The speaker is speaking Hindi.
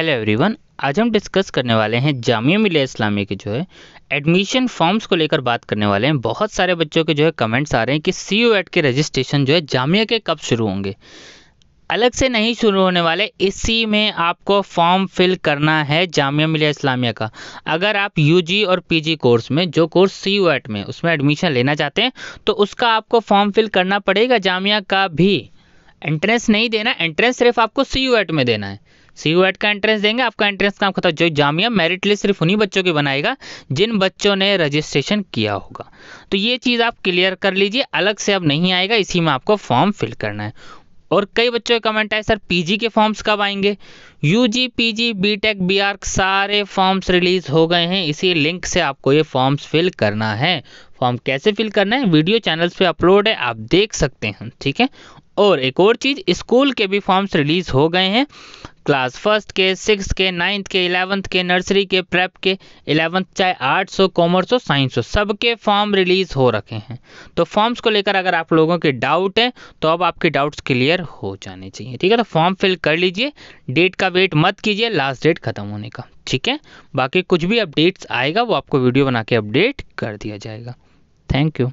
हेलो एवरीवन आज हम डिस्कस करने वाले हैं जामिया मिलिया इस्लामिया के जो है एडमिशन फॉर्म्स को लेकर बात करने वाले हैं बहुत सारे बच्चों के जो है कमेंट्स आ रहे हैं कि सी यू के रजिस्ट्रेशन जो है जामिया के कब शुरू होंगे अलग से नहीं शुरू होने वाले इसी में आपको फॉर्म फिल करना है जामिया मिलिया इस्लामिया का अगर आप यू और पी कोर्स में जो कोर्स सी यू एट में उसमें एडमिशन लेना चाहते हैं तो उसका आपको फॉर्म फिल करना पड़ेगा जामिया का भी एंट्रेंस नहीं देना एंट्रेंस सिर्फ आपको सी यू एट में देना है सी यू एट का एंट्रेंस देंगे आपका एंट्रेंस काम खत्म जो जामिया मेरिट लिस्ट सिर्फ उन्हीं बच्चों की बनाएगा जिन बच्चों ने रजिस्ट्रेशन किया होगा तो ये चीज़ आप क्लियर कर लीजिए अलग से अब नहीं आएगा इसी में आपको फॉर्म फिल करना है और कई बच्चों के कमेंट आए सर पीजी के फॉर्म्स कब आएंगे यूजी पीजी बीटेक बीआर सारे फॉर्म्स रिलीज हो गए हैं इसी लिंक से आपको ये फॉर्म्स फिल करना है फॉर्म कैसे फिल करना है वीडियो चैनल्स पे अपलोड है आप देख सकते हैं ठीक है और एक और चीज़ स्कूल के भी फॉर्म्स रिलीज़ हो गए हैं क्लास फर्स्ट के सिक्स के नाइन्थ के इलेवंथ के नर्सरी के प्रेप के इलेवंथ चाहे आर्ट्स हो कॉमर्स हो साइंस हो सबके फॉर्म रिलीज़ हो रखे हैं तो फॉर्म्स को लेकर अगर आप लोगों के डाउट हैं तो अब आपके डाउट्स क्लियर हो जाने चाहिए ठीक है तो फॉर्म फिल कर लीजिए डेट का वेट मत कीजिए लास्ट डेट ख़त्म होने का ठीक है बाकी कुछ भी अपडेट्स आएगा वो आपको वीडियो बना के अपडेट कर दिया जाएगा Thank you.